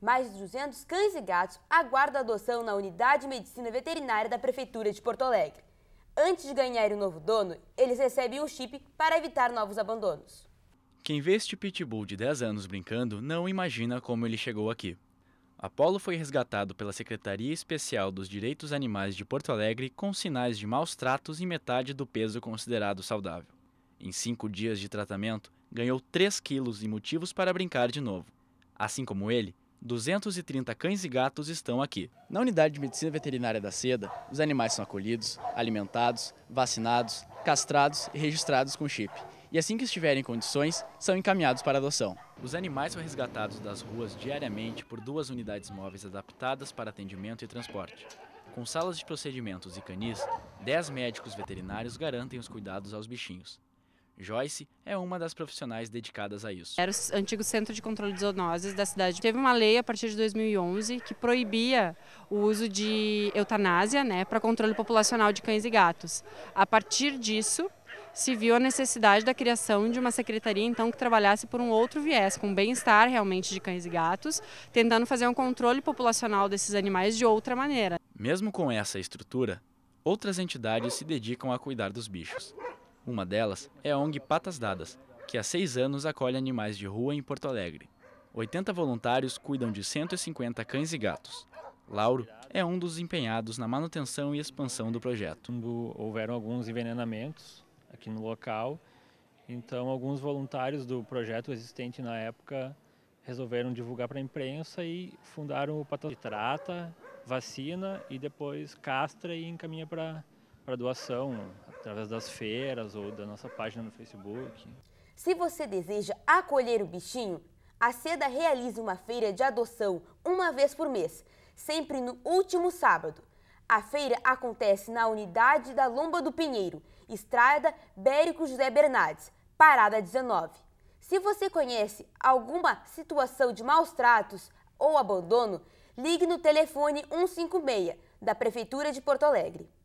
Mais de 200 cães e gatos aguardam adoção na Unidade de Medicina Veterinária da Prefeitura de Porto Alegre. Antes de ganharem um novo dono, eles recebem um chip para evitar novos abandonos. Quem vê este pitbull de 10 anos brincando não imagina como ele chegou aqui. Apolo foi resgatado pela Secretaria Especial dos Direitos Animais de Porto Alegre com sinais de maus tratos e metade do peso considerado saudável. Em cinco dias de tratamento, ganhou 3 quilos e motivos para brincar de novo. Assim como ele, 230 cães e gatos estão aqui. Na unidade de medicina veterinária da Seda, os animais são acolhidos, alimentados, vacinados, castrados e registrados com chip. E assim que estiverem em condições, são encaminhados para adoção. Os animais são resgatados das ruas diariamente por duas unidades móveis adaptadas para atendimento e transporte. Com salas de procedimentos e canis, 10 médicos veterinários garantem os cuidados aos bichinhos. Joyce é uma das profissionais dedicadas a isso. Era o antigo Centro de Controle de Zoonoses da cidade. Teve uma lei a partir de 2011 que proibia o uso de eutanásia né, para controle populacional de cães e gatos. A partir disso, se viu a necessidade da criação de uma secretaria, então, que trabalhasse por um outro viés, com bem-estar realmente de cães e gatos, tentando fazer um controle populacional desses animais de outra maneira. Mesmo com essa estrutura, outras entidades se dedicam a cuidar dos bichos. Uma delas é a ONG Patas Dadas, que há seis anos acolhe animais de rua em Porto Alegre. 80 voluntários cuidam de 150 cães e gatos. Lauro é um dos empenhados na manutenção e expansão do projeto. Houveram alguns envenenamentos aqui no local, então alguns voluntários do projeto existente na época resolveram divulgar para a imprensa e fundaram o Patas Trata, vacina e depois castra e encaminha para para doação através das feiras ou da nossa página no Facebook. Se você deseja acolher o bichinho, a Seda realiza uma feira de adoção uma vez por mês, sempre no último sábado. A feira acontece na unidade da Lomba do Pinheiro, Estrada Bérico José Bernardes, Parada 19. Se você conhece alguma situação de maus tratos ou abandono, ligue no telefone 156 da Prefeitura de Porto Alegre.